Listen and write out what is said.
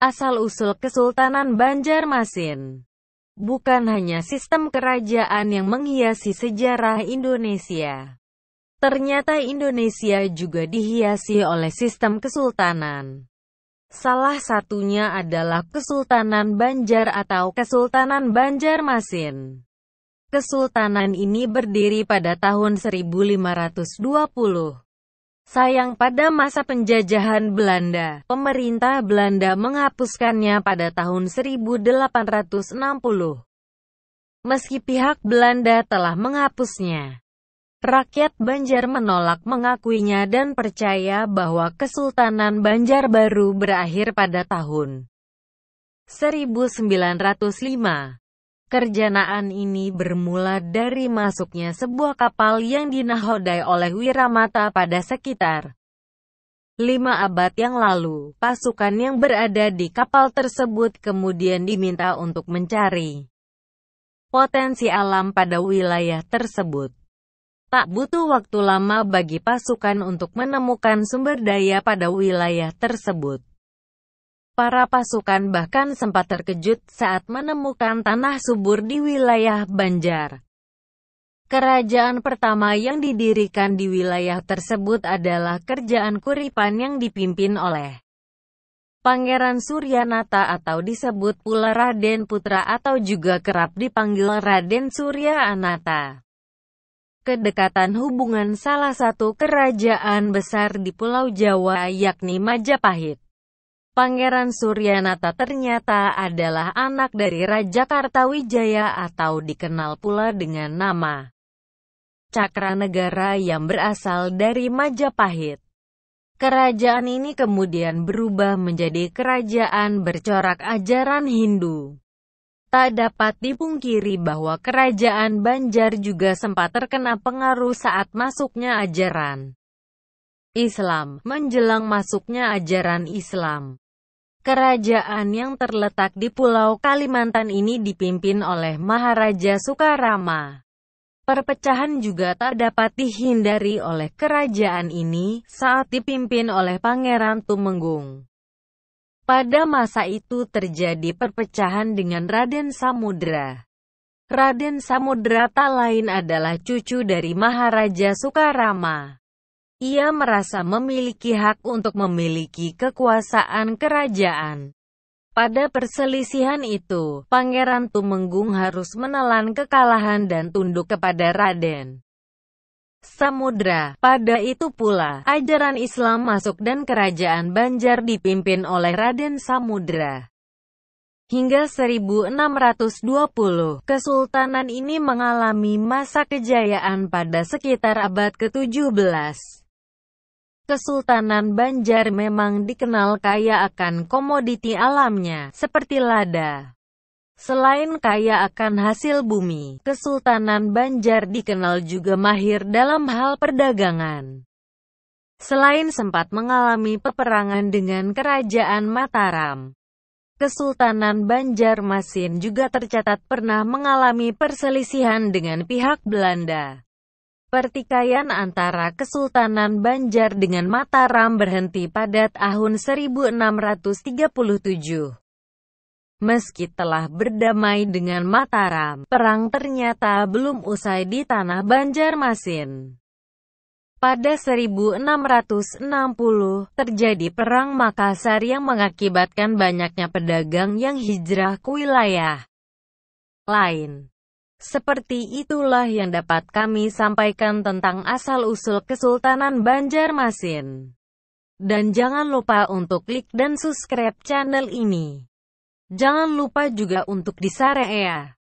asal-usul Kesultanan Banjarmasin. Bukan hanya sistem kerajaan yang menghiasi sejarah Indonesia. Ternyata Indonesia juga dihiasi oleh sistem kesultanan. Salah satunya adalah Kesultanan Banjar atau Kesultanan Banjarmasin. Kesultanan ini berdiri pada tahun 1520. Sayang pada masa penjajahan Belanda, pemerintah Belanda menghapuskannya pada tahun 1860. Meski pihak Belanda telah menghapusnya, rakyat Banjar menolak mengakuinya dan percaya bahwa Kesultanan Banjar baru berakhir pada tahun 1905. Kerjanaan ini bermula dari masuknya sebuah kapal yang dinahodai oleh Wiramata pada sekitar lima abad yang lalu. Pasukan yang berada di kapal tersebut kemudian diminta untuk mencari potensi alam pada wilayah tersebut. Tak butuh waktu lama bagi pasukan untuk menemukan sumber daya pada wilayah tersebut. Para pasukan bahkan sempat terkejut saat menemukan tanah subur di wilayah Banjar. Kerajaan pertama yang didirikan di wilayah tersebut adalah kerjaan Kuripan yang dipimpin oleh Pangeran Suryanata atau disebut pula Raden Putra atau juga kerap dipanggil Raden Surya Anata. Kedekatan hubungan salah satu kerajaan besar di Pulau Jawa yakni Majapahit Pangeran Suryanata ternyata adalah anak dari Raja Kartawijaya atau dikenal pula dengan nama Cakranegara yang berasal dari Majapahit. Kerajaan ini kemudian berubah menjadi kerajaan bercorak ajaran Hindu. Tak dapat dipungkiri bahwa kerajaan Banjar juga sempat terkena pengaruh saat masuknya ajaran Islam, menjelang masuknya ajaran Islam. Kerajaan yang terletak di Pulau Kalimantan ini dipimpin oleh Maharaja Sukarama. Perpecahan juga tak dapat dihindari oleh kerajaan ini saat dipimpin oleh Pangeran Tumenggung. Pada masa itu terjadi perpecahan dengan Raden Samudra. Raden Samudra tak lain adalah cucu dari Maharaja Sukarama. Ia merasa memiliki hak untuk memiliki kekuasaan kerajaan. Pada perselisihan itu, Pangeran Tumenggung harus menelan kekalahan dan tunduk kepada Raden. Samudra, pada itu pula, ajaran Islam masuk dan kerajaan Banjar dipimpin oleh Raden Samudra. Hingga 1620, kesultanan ini mengalami masa kejayaan pada sekitar abad ke-17. Kesultanan Banjar memang dikenal kaya akan komoditi alamnya, seperti lada. Selain kaya akan hasil bumi, Kesultanan Banjar dikenal juga mahir dalam hal perdagangan. Selain sempat mengalami peperangan dengan Kerajaan Mataram, Kesultanan Banjarmasin juga tercatat pernah mengalami perselisihan dengan pihak Belanda. Pertikaian antara Kesultanan Banjar dengan Mataram berhenti pada tahun 1637. Meski telah berdamai dengan Mataram, perang ternyata belum usai di tanah Banjarmasin. Pada 1660, terjadi Perang Makassar yang mengakibatkan banyaknya pedagang yang hijrah ke wilayah lain. Seperti itulah yang dapat kami sampaikan tentang asal-usul Kesultanan Banjarmasin. Dan jangan lupa untuk klik dan subscribe channel ini. Jangan lupa juga untuk disare ya.